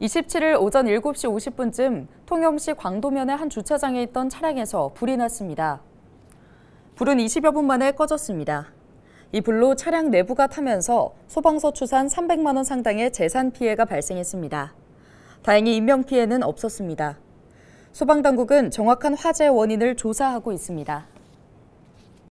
27일 오전 7시 50분쯤 통영시 광도면의 한 주차장에 있던 차량에서 불이 났습니다. 불은 20여 분 만에 꺼졌습니다. 이 불로 차량 내부가 타면서 소방서 추산 300만 원 상당의 재산 피해가 발생했습니다. 다행히 인명피해는 없었습니다. 소방당국은 정확한 화재 원인을 조사하고 있습니다.